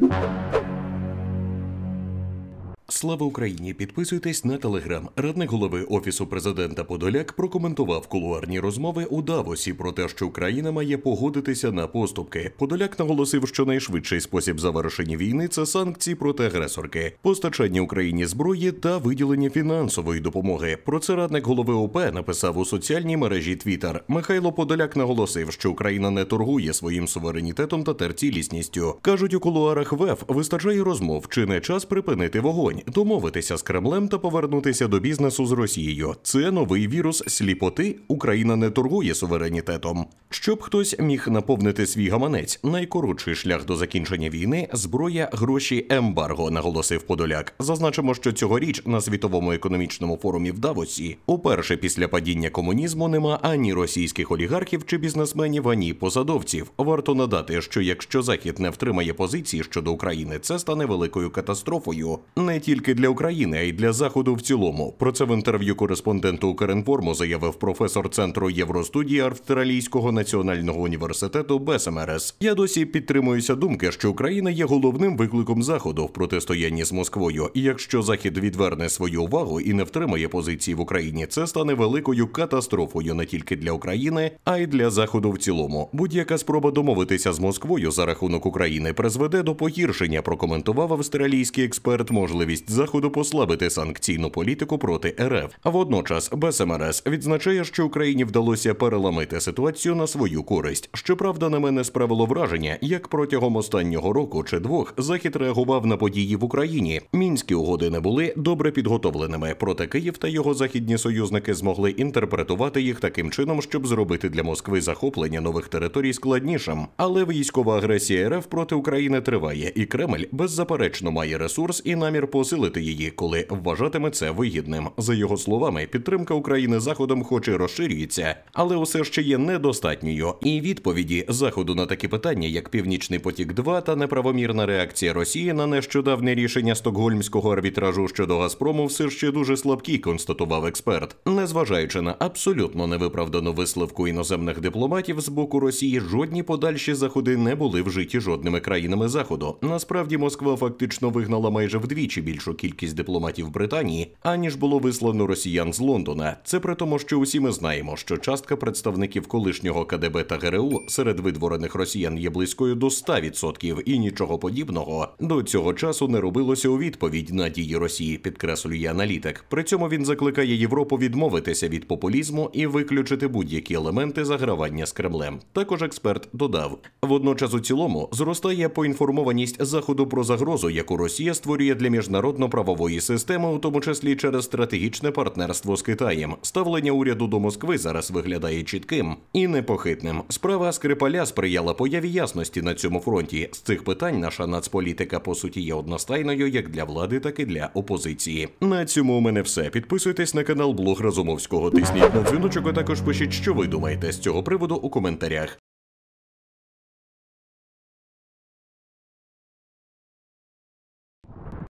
you Слава Україні! Підписуйтесь на телеграм. Радник голови офісу президента Подоляк прокоментував кулуарні розмови у Давосі про те, що Україна має погодитися на поступки. Подоляк наголосив, що найшвидший спосіб завершення війни це санкції проти агресорки, постачання Україні зброї та виділення фінансової допомоги. Про це радник голови ОП написав у соціальній мережі Twitter. Михайло Подоляк наголосив, що Україна не торгує своїм суверенітетом та терцілісністю. кажуть у кулуарах ВЕФ вистачає розмов, чи не час припинити вогонь оборонь, домовитися з Кремлем та повернутися до бізнесу з Росією. Це новий вірус сліпоти. Україна не торгує суверенітетом. Щоб хтось міг наповнити свій гаманець, найкоротший шлях до закінчення війни зброя гроші ембарго, наголосив Подоляк. Зазначимо, що цьогоріч на світовому економічному форумі в Давосі, уперше після падіння комунізму, нема ані російських олігархів чи бізнесменів, ані посадовців. Варто надати, що якщо захід не втримає позиції щодо України, це стане великою катастрофою. Не тільки для України, а й для заходу в цілому. Про це в інтерв'ю кореспонденту «Укрінформу» заявив професор центру Євростудії Австралійського національного університету Бесемерес. Я досі підтримуюся думки, що Україна є головним викликом заходу в протистоянні з Москвою. І якщо Захід відверне свою увагу і не втримає позиції в Україні, це стане великою катастрофою не тільки для України, а й для заходу в цілому. Будь-яка спроба домовитися з Москвою за рахунок України призведе до погіршення. Прокоментував австралійський експерт можливість можливість заходу послабити санкційну політику проти РФ. А водночас БСМРС відзначає, що Україні вдалося переламити ситуацію на свою користь. Щоправда, на мене справило враження, як протягом останнього року чи двох захід реагував на події в Україні. Мінські угоди не були добре підготовленими. Проте Київ та його західні союзники змогли інтерпретувати їх таким чином, щоб зробити для Москви захоплення нових територій складнішим. Але військова агресія РФ проти України триває, і Кремль беззаперечно має ресурс і намір по посилити її, коли вважатиме це вигідним. За його словами, підтримка України заходом, хоч і розширюється, але усе ще є недостатньою. І відповіді заходу на такі питання, як Північний потік, 2 та неправомірна реакція Росії на нещодавне рішення стокгольмського арбітражу щодо Газпрому, все ще дуже слабкі, констатував експерт, незважаючи на абсолютно невиправдану висловку іноземних дипломатів з боку Росії, жодні подальші заходи не були вжиті жодними країнами заходу. Насправді Москва фактично вигнала майже вдвічі більше більшу кількість дипломатів Британії, аніж було вислано росіян з Лондона. Це при тому, що усі ми знаємо, що частка представників колишнього КДБ та ГРУ серед видворених росіян є близькою до 100% і нічого подібного до цього часу не робилося у відповідь на дії Росії, підкреслює аналітик. При цьому він закликає Європу відмовитися від популізму і виключити будь-які елементи загравання з Кремлем. Також експерт додав: водночас у цілому зростає поінформованість заходу про загрозу, яку Росія створює для міжнародних міжнародно-правової системи, у тому числі через стратегічне партнерство з Китаєм. Ставлення уряду до Москви зараз виглядає чітким і непохитним. Справа Скрипаля сприяла появі ясності на цьому фронті. З цих питань наша нацполітика по суті є одностайною як для влади, так і для опозиції. На цьому у мене все. Підписуйтесь на канал Блог Разумовського. Тисніть на дзвіночок. а Також пишіть, що ви думаєте з цього приводу у коментарях.